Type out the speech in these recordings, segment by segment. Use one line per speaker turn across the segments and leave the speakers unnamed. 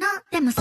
ده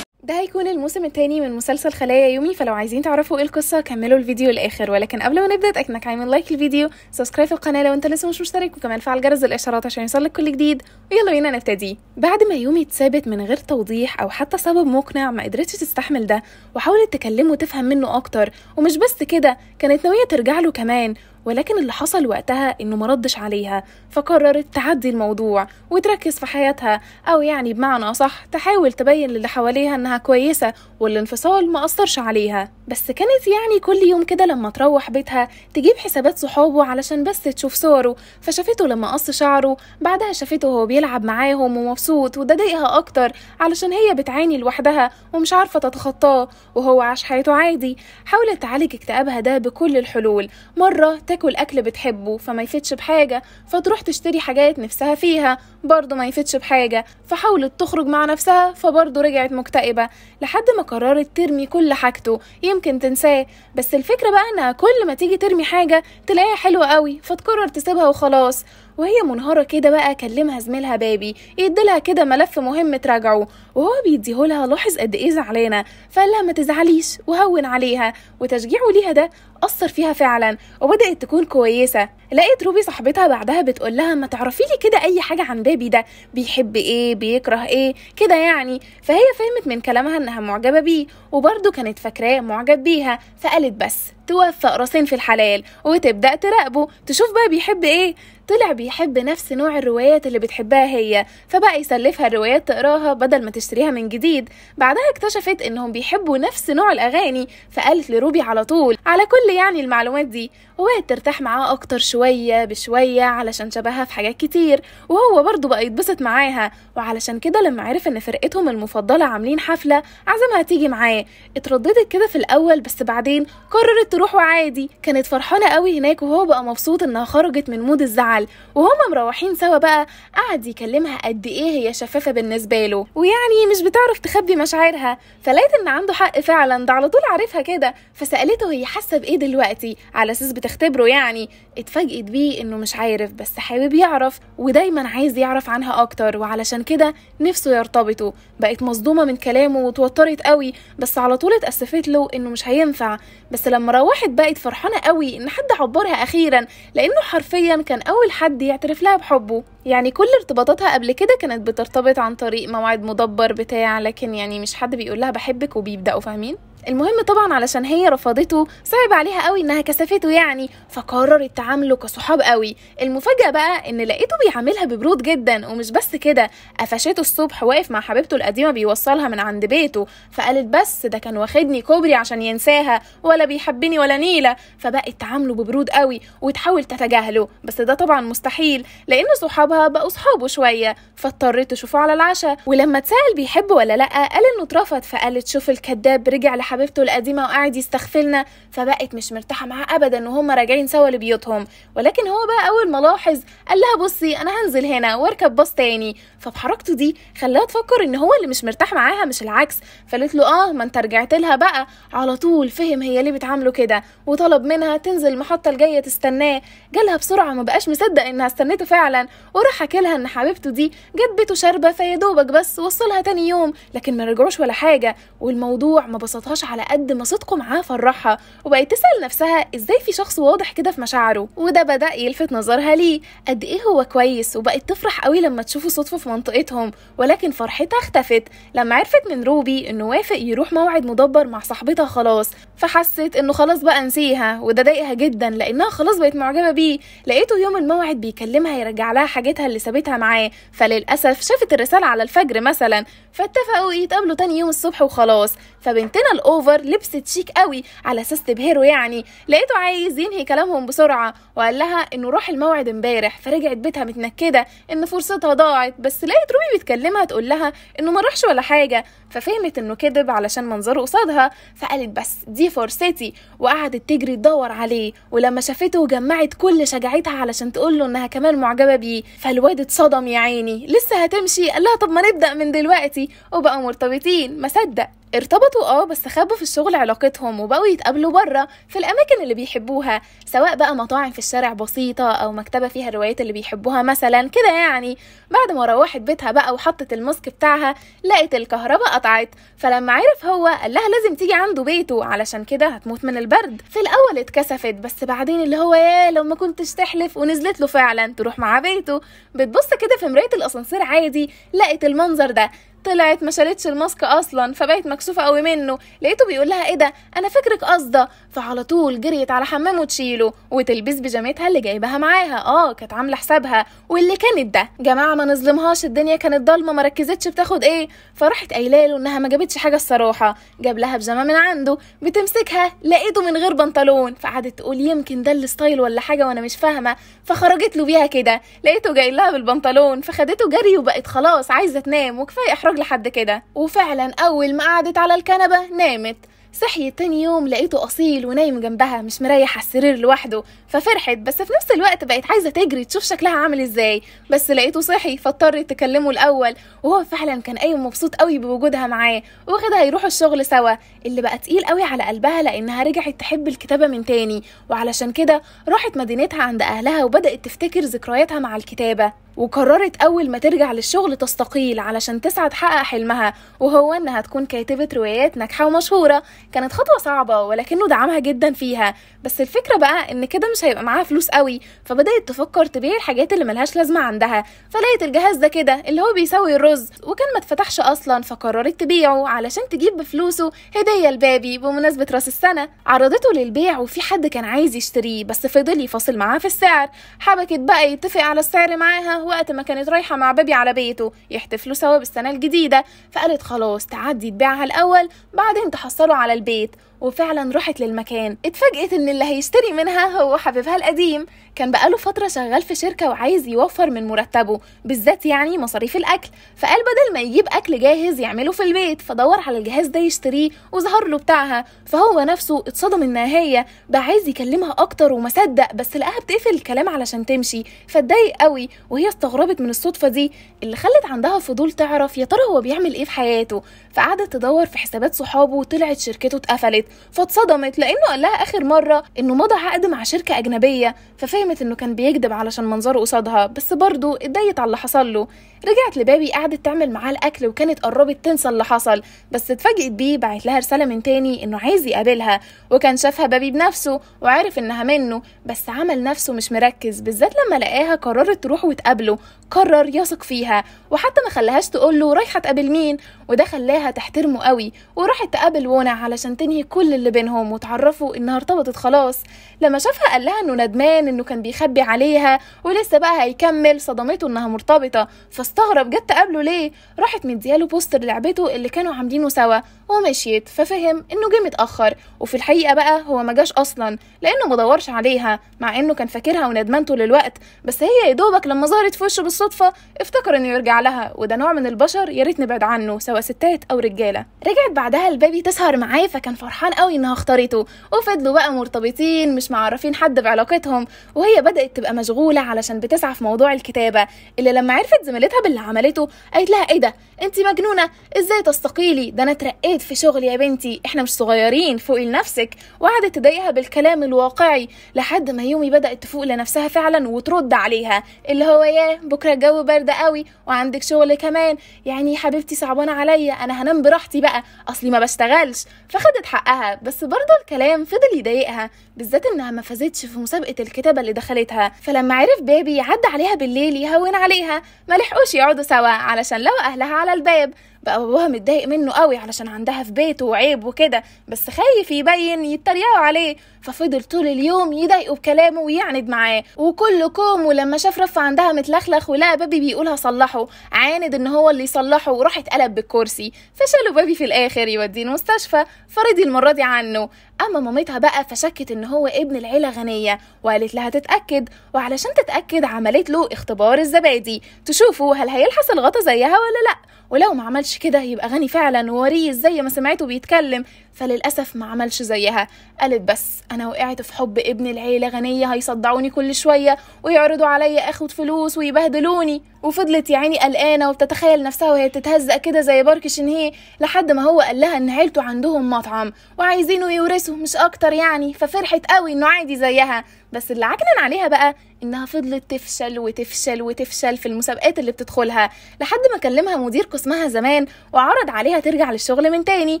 هيكون الموسم الثاني من مسلسل خلايا يومي فلو عايزين تعرفوا ايه القصه كملوا الفيديو الاخر ولكن قبل ما نبدا اتاكدك عامل لايك الفيديو سبسكرايب القناه لو انت لسه مش مشترك وكمان فعل جرس الاشارات عشان يوصلك كل جديد ويلا بينا نبتدي بعد ما يومي اتثابت من غير توضيح او حتى سبب مقنع ما قدرتش تستحمل ده وحاولت تكلمه وتفهم منه اكتر ومش بس كده كانت ناويه ترجع له كمان ولكن اللي حصل وقتها انه مردش عليها فقررت تعدي الموضوع وتركز في حياتها او يعني بمعنى صح تحاول تبين للي حواليها انها كويسة والانفصال ما أثرش عليها بس كانت يعني كل يوم كده لما تروح بيتها تجيب حسابات صحابه علشان بس تشوف صوره فشافته لما قص شعره بعدها شافته وهو بيلعب معاهم ومبسوط وده ضايقها اكتر علشان هي بتعاني لوحدها ومش عارفة تتخطاه وهو عاش حياته عادي حاولت تعالج اكتئابها ده بكل الحلول مرة تاكل أكل بتحبه فما يفيدش بحاجه فتروح تشتري حاجات نفسها فيها برضه ما يفيدش بحاجه فحاولت تخرج مع نفسها فبرضه رجعت مكتئبه لحد ما قررت ترمي كل حاجته يمكن تنساه بس الفكره بقى انها كل ما تيجي ترمي حاجه تلاقيها حلوه قوي فتقرر تسيبها وخلاص وهي منهارة كده بقى كلمها زميلها بابي يديلها كده ملف مهم تراجعه وهو بيديهولها لاحظ قد ايه زعلانة فقال لها ما تزعليش وهون عليها وتشجيعه ليها ده أثر فيها فعلا وبدأت تكون كويسة لقيت روبي صاحبتها بعدها بتقول لها ما تعرفي لي كده أي حاجة عن بابي ده بيحب إيه بيكره إيه كده يعني فهي فهمت من كلامها إنها معجبة بيه وبرده كانت فاكراه معجب بيها فقالت بس توفق راسين في الحلال وتبدأ تراقبه تشوف بقى بيحب إيه طلع بيحب نفس نوع الروايات اللي بتحبها هي فبقى يسلفها الروايات تقراها بدل ما تشتريها من جديد بعدها اكتشفت انهم بيحبوا نفس نوع الاغاني فقالت لروبي على طول على كل يعني المعلومات دي وترتاح معاه اكتر شوية بشوية علشان شبهها في حاجات كتير وهو برضه بقى يتبسط معاها وعلشان كده لما عرف ان فرقتهم المفضلة عاملين حفلة عزمها تيجي معاه اترددت كده في الاول بس بعدين قررت تروح وعادي كانت فرحانة قوي هناك وهو بقى مبسوط انها خرجت من مود الزعل وهما مروحين سوا بقى قعد يكلمها قد ايه هي شفافة بالنسبة له ويعني مش بتعرف تخبي مشاعرها فلقيت ان عنده حق فعلا ده على طول عارفها كده فسألته هي حاسة بايه دلوقتي على اساس تختبره يعني اتفاجئت بيه انه مش عارف بس حابب يعرف ودايما عايز يعرف عنها اكتر وعلشان كده نفسه يرتبطوا بقت مصدومه من كلامه وتوترت قوي بس على طول اتاسفت له انه مش هينفع بس لما روحت بقت فرحانه قوي ان حد عبرها اخيرا لانه حرفيا كان اول حد يعترف لها بحبه يعني كل ارتباطاتها قبل كده كانت بترتبط عن طريق موعد مدبر بتاع لكن يعني مش حد بيقول لها بحبك وبيبداوا فاهمين المهم طبعا علشان هي رفضته صعب عليها قوي انها كسفته يعني فقررت تعامله كصحاب قوي المفاجاه بقى ان لقيته بيعاملها ببرود جدا ومش بس كده قفشته الصبح واقف مع حبيبته القديمه بيوصلها من عند بيته فقالت بس ده كان واخدني كوبري عشان ينساها ولا بيحبني ولا نيله فبقت تعامله ببرود قوي وتحاول تتجاهله بس ده طبعا مستحيل لان صحابها بقوا صحابه شويه فاضطرت تشوفه على العشاء ولما اتسال بيحب ولا لا قال انه اترفض فقالت شوف الكذاب رجع لحبيبته حبيبته القديمه وقاعد يستغفلنا فبقت مش مرتاحه معاه ابدا وهم راجعين سوا لبيوتهم ولكن هو بقى اول ما لاحظ قال لها بصي انا هنزل هنا واركب باص تاني فبحركته دي خلاها تفكر ان هو اللي مش مرتاح معاها مش العكس فقالت له اه ما انت رجعت لها بقى على طول فهم هي ليه بتعامله كده وطلب منها تنزل المحطه الجايه تستناه جالها بسرعه ما بقاش مصدق انها استنته فعلا وراح حكى لها ان حبيبته دي جت بيته شاربه فيا دوبك بس وصلها تاني يوم لكن ما رجعوش ولا حاجه والموضوع ما بسطهاش على قد ما صدقه معاه فرحها وبقت تسأل نفسها ازاي في شخص واضح كده في مشاعره وده بدأ يلفت نظرها ليه قد ايه هو كويس وبقت تفرح قوي لما تشوفه صدفة في منطقتهم ولكن فرحتها اختفت لما عرفت من روبي انه وافق يروح موعد مدبر مع صاحبتها خلاص فحست انه خلاص بقى نسيها وده ضايقها جدا لانها خلاص بقت معجبة بيه لقيته يوم الموعد بيكلمها يرجع لها حاجتها اللي سابتها معاه فللأسف شافت الرسالة على الفجر مثلا فاتفقوا يتقابلوا تاني يوم الصبح وخلاص فبنتنا الأو اوفر لبست شيك قوي على اساس تبهره يعني لقيته عايز ينهي كلامهم بسرعه وقال لها انه راح الموعد امبارح فرجعت بيتها متنكده ان فرصتها ضاعت بس لقيت روبي بتكلمها تقول لها انه ما راحش ولا حاجه ففهمت انه كذب علشان منظره قصادها فقالت بس دي فرصتي وقعدت تجري تدور عليه ولما شافته جمعت كل شجاعتها علشان تقول له انها كمان معجبه بيه فالواد اتصدم يا عيني لسه هتمشي قال لها طب ما نبدا من دلوقتي وبقوا مرتبطين ما صدق ارتبطوا اه بس خبوا في الشغل علاقتهم وبقوا يتقابلوا بره في الاماكن اللي بيحبوها سواء بقى مطاعم في الشارع بسيطه او مكتبه فيها الروايات اللي بيحبوها مثلا كده يعني بعد ما روحت بيتها بقى وحطت الماسك بتاعها لقت الكهرباء اتقطعت فلما عرف هو قال لها لازم تيجي عنده بيته علشان كده هتموت من البرد في الاول اتكسفت بس بعدين اللي هو يا لو ما كنتش تحلف ونزلت له فعلا تروح مع بيته بتبص كده في مرايه الاسانسير عادي لقت المنظر ده طلعت ما شالتش الماسك اصلا فبقت مكسوفه قوي منه لقيته بيقول لها ايه ده انا فاكرك قصده فعلى طول جريت على حمامه تشيله وتلبس بيجامتها اللي جايبها معاها اه كانت عامله حسابها واللي كانت ده جماعه ما نظلمهاش الدنيا كانت ضلمه ما ركزتش بتاخد ايه فراحت قايله له انها ما جابتش حاجه الصراحه جاب لها بيجامه من عنده بتمسكها لقيته من غير بنطلون فقعدت تقول يمكن ده الستايل ولا حاجه وانا مش فاهمه فخرجت له بيها كده لقيته جاي لها بالبنطلون فخدته جري وبقت خلاص عايزه تنام وكفايه احراج البرنامج لحد كده وفعلا أول ما قعدت على الكنبة نامت صحيت تاني يوم لقيته أصيل ونايم جنبها مش مريح على السرير لوحده ففرحت بس في نفس الوقت بقت عايزة تجري تشوف شكلها عامل ازاي بس لقيته صحي فاضطرت تكلمه الأول وهو فعلا كان قايم مبسوط قوي بوجودها معاه واخدها يروحوا الشغل سوا اللي بقى تقيل قوي على قلبها لأنها رجعت تحب الكتابة من تاني وعلشان كده راحت مدينتها عند أهلها وبدأت تفتكر ذكرياتها مع الكتابة وقررت أول ما ترجع للشغل تستقيل علشان تسعى تحقق حلمها وهو إنها تكون كاتبة روايات ناجحة ومشهورة كانت خطوة صعبة ولكنه دعمها جدا فيها بس الفكرة بقى إن كده مش هيبقى معاها فلوس قوي فبدأت تفكر تبيع الحاجات اللي ملهاش لازمة عندها فلقيت الجهاز ده كده اللي هو بيسوي الرز وكان ما اتفتحش أصلا فقررت تبيعه علشان تجيب بفلوسه هدية لبابي بمناسبة راس السنة عرضته للبيع وفي حد كان عايز يشتريه بس فضل يفاصل معاه في السعر حبكت بقى يتفق على السعر معاها وقت ما كانت رايحة مع بيبي على بيته يحتفلوا سوا بالسنة الجديدة فقالت خلاص تعدي تبيعها الأول بعدين تحصلوا على البيت وفعلا رحت للمكان اتفاجئت ان اللي هيشتري منها هو حبيبها القديم كان بقاله فترة شغال في شركة وعايز يوفر من مرتبه بالذات يعني مصاريف الأكل فقال بدل ما يجيب أكل جاهز يعمله في البيت فدور على الجهاز ده يشتريه وظهر له بتاعها فهو نفسه اتصدم انها هي بقى عايز يكلمها أكتر وما صدق بس لقاها بتقفل الكلام علشان تمشي فاتضايق قوي وهي استغربت من الصدفة دي اللي خلت عندها فضول تعرف يا ترى هو بيعمل ايه في حياته فقعدت تدور في حسابات صحابه وطلعت شركته اتقفلت فاتصدمت لانه قال لها اخر مره انه مضى عقد مع شركه اجنبيه ففهمت انه كان بيكذب علشان منظره قصادها بس برضه اتضايقت على اللي حصل له رجعت لبابي قعدت تعمل معاه الاكل وكانت قربت تنسى اللي حصل بس اتفاجئت بيه بعت لها رساله من تاني انه عايز يقابلها وكان شافها بابي بنفسه وعارف انها منه بس عمل نفسه مش مركز بالذات لما لقاها قررت تروح وتقابله قرر يثق فيها وحتى ما خلاهاش تقول له رايحه تقابل مين وده خلاها تحترمه قوي وراحت تقابل وونا علشان تنهي كل اللي بينهم وتعرفوا انها ارتبطت خلاص لما شافها قال لها انه ندمان انه كان بيخبي عليها ولسه بقى هيكمل صدمته انها مرتبطه فاستغرب جت تقابله ليه راحت مدياله بوستر لعبته اللي كانوا عاملينه سوا ومشيت ففهم انه جه متاخر وفي الحقيقه بقى هو ما جاش اصلا لانه ما دورش عليها مع انه كان فاكرها وندمان طول الوقت بس هي يا دوبك لما ظهرت في وشه بالصدفه افتكر انه يرجع لها وده نوع من البشر يا ريت نبعد عنه سواء ستات او او رجاله رجعت بعدها البيبي تسهر معاه فكان فرحان قوي انها اختارته وفضلوا بقى مرتبطين مش معرفين حد بعلاقتهم وهي بدات تبقى مشغوله علشان بتسعى في موضوع الكتابه اللي لما عرفت زميلتها باللي عملته قالت لها ايه ده انت مجنونه ازاي تستقيلي ده انا اترقيت في شغل يا بنتي احنا مش صغيرين فوقي لنفسك وقعدت تضايقها بالكلام الواقعي لحد ما يومي بدات تفوق لنفسها فعلا وترد عليها اللي هو ياه بكره الجو برد قوي وعندك شغل كمان يعني حبيبتي صعبانه عليا انا انام براحتي بقى اصلي ما بشتغلش فخدت حقها بس برضه الكلام فضل يضايقها بالذات انها ما فازتش في مسابقه الكتابه اللي دخلتها فلما عرف بابي عدى عليها بالليل يهون عليها ما لحقوش يقعدوا سوا علشان لو اهلها على الباب بقى باباها متضايق منه قوي علشان عندها في بيته وعيب وكده بس خايف يبين يتريقوا عليه ففضل طول اليوم يضايقه بكلامه ويعند معاه وكله كوم ولما شاف رف عندها متلخلخ ولقى بابي بيقولها صلحه عاند ان هو اللي يصلحه وراح اتقلب بالكرسي فشالوا بابي في الاخر يوديه المستشفى فرضي المره دي عنه اما مامتها بقى فشكت ان هو ابن العيله غنيه وقالت لها تتاكد وعلشان تتاكد عملت له اختبار الزبادي تشوفوا هل هيلحس الغطا زيها ولا لا ولو ما عملش كده يبقى غني فعلا ووريه زي ما سمعته بيتكلم فللأسف ما عملش زيها قالت بس أنا وقعت في حب ابن العيلة غنية هيصدعوني كل شوية ويعرضوا عليا أخد فلوس ويبهدلوني وفضلت يا عيني قلقانة وبتتخيل نفسها وهي بتتهزق كده زي بارك شنهي لحد ما هو قال لها إن عيلته عندهم مطعم وعايزينه يورثه مش أكتر يعني ففرحت قوي إنه عادي زيها بس اللي عكنن عليها بقى انها فضلت تفشل وتفشل وتفشل في المسابقات اللي بتدخلها لحد ما كلمها مدير قسمها زمان وعرض عليها ترجع للشغل من تاني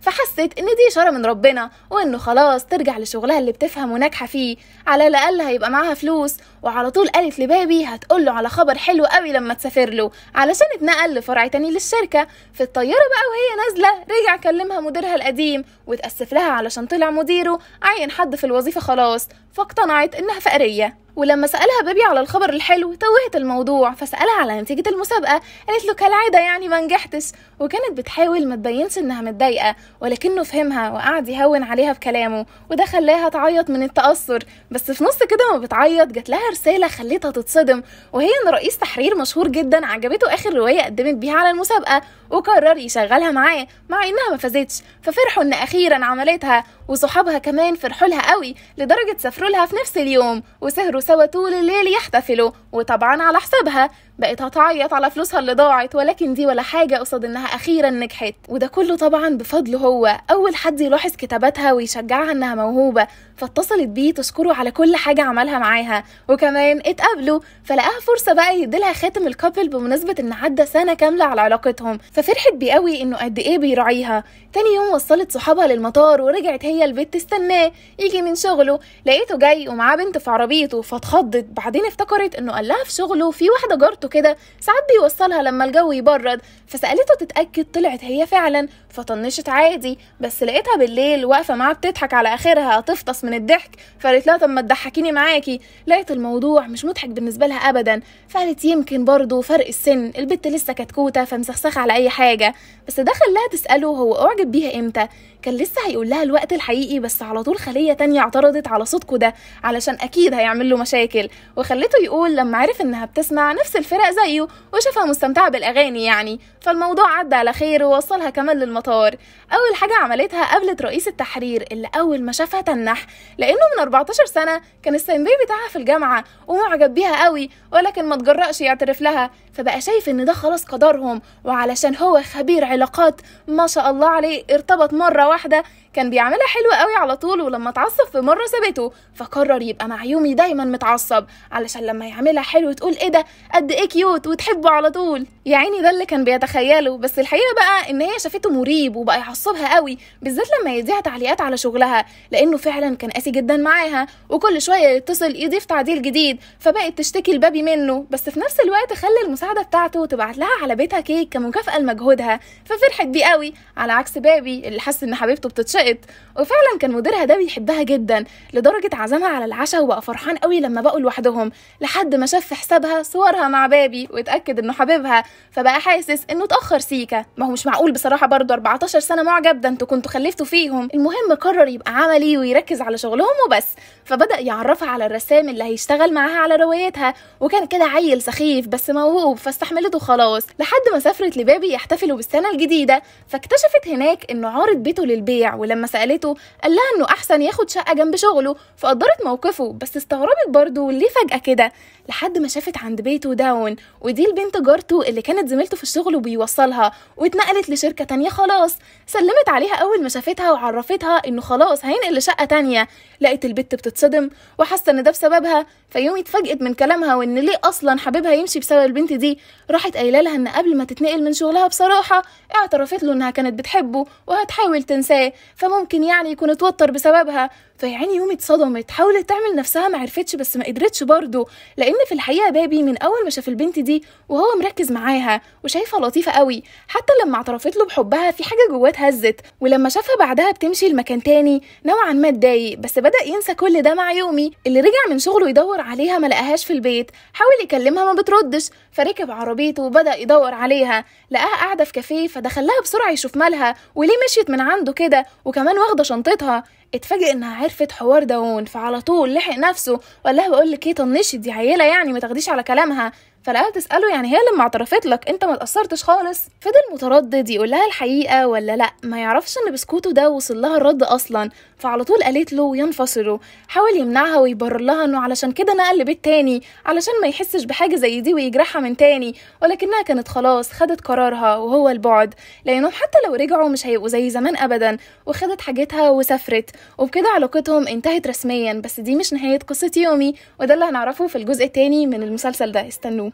فحست ان دي اشاره من ربنا وانه خلاص ترجع لشغلها اللي بتفهم وناجحه فيه على الاقل هيبقى معاها فلوس وعلى طول قالت لبابي هتقول له على خبر حلو قوي لما تسافر له علشان اتنقل لفرع تاني للشركه في الطياره بقى وهي نازله رجع كلمها مديرها القديم واتاسف لها علشان طلع مديره عين حد في الوظيفه خلاص فاقتنعت انها فقريه ولما سألها بيبي على الخبر الحلو توهت الموضوع فسألها على نتيجة المسابقة قالت له كالعادة يعني ما نجحتش وكانت بتحاول ما تبينش إنها متضايقة ولكنه فهمها وقعد يهون عليها بكلامه وده خلاها تعيط من التأثر بس في نص كده ما بتعيط جات لها رسالة خلتها تتصدم وهي إن رئيس تحرير مشهور جدا عجبته آخر رواية قدمت بيها على المسابقة وقرر يشغلها معاه مع إنها ما فازتش ففرحوا إن أخيرا عملتها وصحابها كمان فرحوا لها قوي لدرجة سافروا لها في نفس اليوم وسهروا سوا طول الليل يحتفلوا وطبعا على حسابها بقت هتعيط على فلوسها اللي ضاعت ولكن دي ولا حاجه قصاد انها اخيرا نجحت وده كله طبعا بفضل هو اول حد يلاحظ كتاباتها ويشجعها انها موهوبه فاتصلت بيه تشكره على كل حاجه عملها معاها وكمان اتقابلوا فلقاها فرصه بقى يديلها خاتم الكابل بمناسبه ان عدى سنه كامله على علاقتهم ففرحت بيه قوي انه قد ايه بيراعيها تاني يوم وصلت صحابها للمطار ورجعت هي البيت تستناه يجي من شغله لقيته جاي ومعاه بنت في عربيته فاتخضت بعدين افتكرت انه قال لها في شغله في واحده جارته بالظبط كده ساعات بيوصلها لما الجو يبرد فسالته تتاكد طلعت هي فعلا فطنشت عادي بس لقيتها بالليل واقفه معاه بتضحك على اخرها تفطس من الضحك فقالت لها طب ما تضحكيني معاكي لقيت الموضوع مش مضحك بالنسبه لها ابدا فقالت يمكن برضه فرق السن البت لسه كتكوته فمسخسخه على اي حاجه بس ده خلاها تساله هو اعجب بيها امتى كان لسه هيقول لها الوقت الحقيقي بس على طول خلية تانية اعترضت على صوتكو ده علشان أكيد هيعمل له مشاكل وخلته يقول لما عرف إنها بتسمع نفس الفرق زيه وشافها مستمتعة بالأغاني يعني فالموضوع عدى على خير ووصلها كمان للمطار أول حاجة عملتها قابلت رئيس التحرير اللي أول ما شافها تنح لأنه من 14 سنة كان السنبي بتاعها في الجامعة ومعجب بيها قوي ولكن ما تجرأش يعترف لها فبقى شايف إن ده خلاص قدرهم وعلشان هو خبير علاقات ما شاء الله عليه ارتبط مرة واحده كان بيعملها حلوة قوي على طول ولما اتعصب في مرة سابته فقرر يبقى مع يومي دايما متعصب علشان لما يعملها حلو تقول ايه ده قد ايه كيوت وتحبه على طول يا عيني ده اللي كان بيتخيله بس الحقيقة بقى ان هي شافته مريب وبقى يعصبها قوي بالذات لما يديها تعليقات على شغلها لانه فعلا كان قاسي جدا معاها وكل شوية يتصل يضيف تعديل جديد فبقت تشتكي لبابي منه بس في نفس الوقت خلى المساعدة بتاعته تبعت لها على بيتها كيك كمكافأة لمجهودها ففرحت بيه قوي على عكس بابي اللي حس ان حبيبته بتتشق اتفرقت وفعلا كان مديرها ده بيحبها جدا لدرجة عزمها على العشاء وبقى فرحان قوي لما بقوا لوحدهم لحد ما شاف في حسابها صورها مع بابي واتأكد انه حبيبها فبقى حاسس انه اتأخر سيكا ما هو مش معقول بصراحة برضه 14 سنة معجب ده انتوا كنتوا خلفتوا فيهم المهم قرر يبقى عملي ويركز على شغلهم وبس فبدأ يعرفها على الرسام اللي هيشتغل معاها على روايتها وكان كده عيل سخيف بس موهوب فاستحملته خلاص لحد ما سافرت لبابي يحتفلوا بالسنة الجديدة فاكتشفت هناك انه عارض بيته للبيع لما سألته قال لها إنه أحسن ياخد شقة جنب شغله فقدرت موقفه بس استغربت برضه ليه فجأة كده لحد ما شافت عند بيته داون ودي البنت جارته اللي كانت زميلته في الشغل وبيوصلها واتنقلت لشركة تانية خلاص سلمت عليها أول ما شافتها وعرفتها إنه خلاص هينقل لشقة تانية لقت البت بتتصدم وحاسة إن ده بسببها فيوم اتفاجئت من كلامها وإن ليه أصلا حبيبها يمشي بسبب البنت دي راحت قايله لها إن قبل ما تتنقل من شغلها بصراحة اعترفت له إنها كانت بتحبه وهتحاول تنساه فممكن يعني يكون توتر بسببها فيعني يومي اتصدمت حاولت تعمل نفسها ما عرفتش بس ما قدرتش برضه لان في الحقيقه بابي من اول ما شاف البنت دي وهو مركز معاها وشايفها لطيفه قوي حتى لما اعترفت له بحبها في حاجه جواه اتهزت ولما شافها بعدها بتمشي لمكان تاني نوعا ما اتضايق بس بدا ينسى كل ده مع يومي اللي رجع من شغله يدور عليها ما لقاهاش في البيت حاول يكلمها ما بتردش فركب عربيته وبدا يدور عليها لقاها قاعده في كافيه فدخلها بسرعه يشوف مالها وليه مشيت من عنده كده وكمان واخده شنطتها اتفاجئ انها عرفت حوار داون فعلى طول لحق نفسه وقال لها بقول لك ايه طنشي دي عيله يعني ما تاخديش على كلامها فلقاها تساله يعني هي لما اعترفت لك انت ما تاثرتش خالص فضل متردد يقول لها الحقيقه ولا لا ما يعرفش ان بسكوته ده وصل لها الرد اصلا فعلى طول قالت له ينفصلوا حاول يمنعها ويبرر لها انه علشان كده نقل بيت تاني علشان ما يحسش بحاجه زي دي ويجرحها من تاني ولكنها كانت خلاص خدت قرارها وهو البعد لانهم حتى لو رجعوا مش هيبقوا زي زمان ابدا وخدت حاجتها وسافرت وبكده علاقتهم انتهت رسميا بس دي مش نهايه قصه يومي وده اللي هنعرفه في الجزء التاني من المسلسل ده استنوه